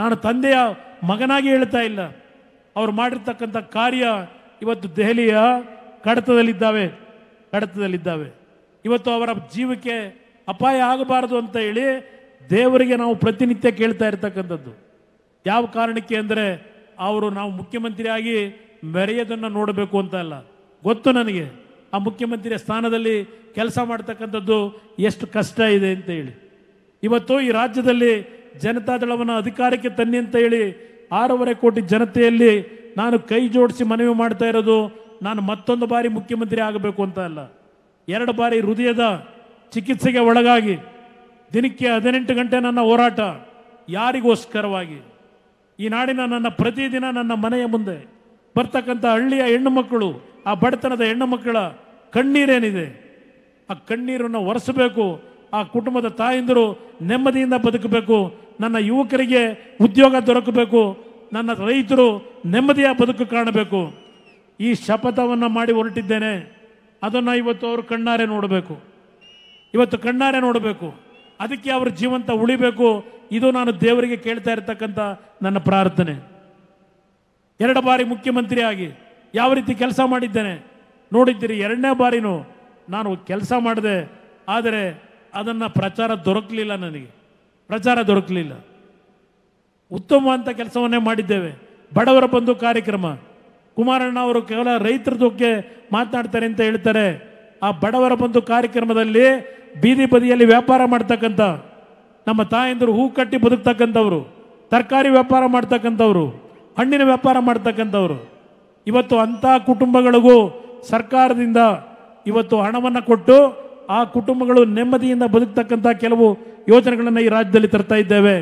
ನಾನು ತಂದೆಯ ಮಗನಾಗಿ ಹೇಳ್ತಾ ಇಲ್ಲ ಅವ್ರು ಮಾಡಿರ್ತಕ್ಕಂಥ ಕಾರ್ಯ ಇವತ್ತು ದೆಹಲಿಯ ಕಡತದಲ್ಲಿದ್ದಾವೆ ಕಡತದಲ್ಲಿದ್ದಾವೆ ಇವತ್ತು ಅವರ ಜೀವಕ್ಕೆ ಅಪಾಯ ಆಗಬಾರದು ಅಂತ ಹೇಳಿ ದೇವರಿಗೆ ನಾವು ಪ್ರತಿನಿತ್ಯ ಕೇಳ್ತಾ ಇರ್ತಕ್ಕಂಥದ್ದು ಯಾವ ಕಾರಣಕ್ಕೆ ಅಂದರೆ ಅವರು ನಾವು ಮುಖ್ಯಮಂತ್ರಿಯಾಗಿ ಮೆರೆಯೋದನ್ನು ನೋಡಬೇಕು ಅಂತ ಅಲ್ಲ ಗೊತ್ತು ನನಗೆ ಆ ಮುಖ್ಯಮಂತ್ರಿಯ ಸ್ಥಾನದಲ್ಲಿ ಕೆಲಸ ಮಾಡ್ತಕ್ಕಂಥದ್ದು ಎಷ್ಟು ಕಷ್ಟ ಇದೆ ಅಂತ ಹೇಳಿ ಇವತ್ತು ಈ ರಾಜ್ಯದಲ್ಲಿ ಜನತಾದಳವನ್ನು ಅಧಿಕಾರಕ್ಕೆ ತನ್ನಿ ಅಂತ ಹೇಳಿ ಆರೂವರೆ ಕೋಟಿ ಜನತೆಯಲ್ಲಿ ನಾನು ಕೈ ಜೋಡಿಸಿ ಮನವಿ ಮಾಡ್ತಾ ಇರೋದು ನಾನು ಮತ್ತೊಂದು ಬಾರಿ ಮುಖ್ಯಮಂತ್ರಿ ಆಗಬೇಕು ಅಂತ ಅಲ್ಲ ಎರಡು ಬಾರಿ ಹೃದಯದ ಚಿಕಿತ್ಸೆಗೆ ಒಳಗಾಗಿ ದಿನಕ್ಕೆ ಹದಿನೆಂಟು ಗಂಟೆ ನನ್ನ ಹೋರಾಟ ಯಾರಿಗೋಸ್ಕರವಾಗಿ ಈ ನಾಡಿನ ನನ್ನ ಪ್ರತಿದಿನ ನನ್ನ ಮನೆಯ ಮುಂದೆ ಬರ್ತಕ್ಕಂಥ ಹಳ್ಳಿಯ ಹೆಣ್ಣು ಮಕ್ಕಳು ಆ ಬಡತನದ ಹೆಣ್ಣು ಮಕ್ಕಳ ಕಣ್ಣೀರೇನಿದೆ ಆ ಕಣ್ಣೀರನ್ನು ಒರೆಸಬೇಕು ಆ ಕುಟುಂಬದ ತಾಯಂದಿರು ನೆಮ್ಮದಿಯಿಂದ ಬದುಕಬೇಕು ನನ್ನ ಯುವಕರಿಗೆ ಉದ್ಯೋಗ ದೊರಕಬೇಕು ನನ್ನ ರೈತರು ನೆಮ್ಮದಿಯ ಬದುಕು ಕಾಣಬೇಕು ಈ ಶಪಥವನ್ನು ಮಾಡಿ ಹೊರಟಿದ್ದೇನೆ ಅದನ್ನು ಇವತ್ತು ಅವರು ಕಣ್ಣಾರೆ ನೋಡಬೇಕು ಇವತ್ತು ಕಣ್ಣಾರೆ ನೋಡಬೇಕು ಅದಕ್ಕೆ ಅವ್ರ ಜೀವಂತ ಉಳಿಬೇಕು ಇದು ನಾನು ದೇವರಿಗೆ ಕೇಳ್ತಾ ಇರತಕ್ಕಂಥ ನನ್ನ ಪ್ರಾರ್ಥನೆ ಎರಡು ಬಾರಿ ಮುಖ್ಯಮಂತ್ರಿ ಆಗಿ ಯಾವ ರೀತಿ ಕೆಲಸ ಮಾಡಿದ್ದೇನೆ ನೋಡಿದ್ದೀರಿ ಎರಡನೇ ಬಾರಿನೂ ನಾನು ಕೆಲಸ ಮಾಡಿದೆ ಆದರೆ ಅದನ್ನು ಪ್ರಚಾರ ದೊರಕಲಿಲ್ಲ ನನಗೆ ಪ್ರಚಾರ ದೊರಕಲಿಲ್ಲ ಉತ್ತಮವಾದಂಥ ಕೆಲಸವನ್ನೇ ಮಾಡಿದ್ದೇವೆ ಬಡವರ ಬಂಧು ಕಾರ್ಯಕ್ರಮ ಕುಮಾರಣ್ಣ ಅವರು ಕೇವಲ ರೈತರ ಬಗ್ಗೆ ಮಾತನಾಡ್ತಾರೆ ಅಂತ ಹೇಳ್ತಾರೆ ಆ ಬಡವರ ಬಂಧು ಕಾರ್ಯಕ್ರಮದಲ್ಲಿ ಬೀದಿ ಬದಿಯಲ್ಲಿ ವ್ಯಾಪಾರ ಮಾಡ್ತಕ್ಕಂಥ ನಮ್ಮ ತಾಯಂದರು ಹೂ ಕಟ್ಟಿ ಬದುಕ್ತಕ್ಕಂಥವ್ರು ತರಕಾರಿ ವ್ಯಾಪಾರ ಮಾಡ್ತಕ್ಕಂಥವ್ರು ಹಣ್ಣಿನ ವ್ಯಾಪಾರ ಮಾಡ್ತಕ್ಕಂಥವ್ರು ಇವತ್ತು ಅಂಥ ಕುಟುಂಬಗಳಿಗೂ ಸರ್ಕಾರದಿಂದ ಇವತ್ತು ಹಣವನ್ನು ಕೊಟ್ಟು ಆ ಕುಟುಂಬಗಳು ನೆಮ್ಮದಿಯಿಂದ ಬದುಕ್ತಕ್ಕಂಥ ಕೆಲವು ಯೋಜನೆಗಳನ್ನು ಈ ರಾಜ್ಯದಲ್ಲಿ ತರ್ತಾ ಇದ್ದೇವೆ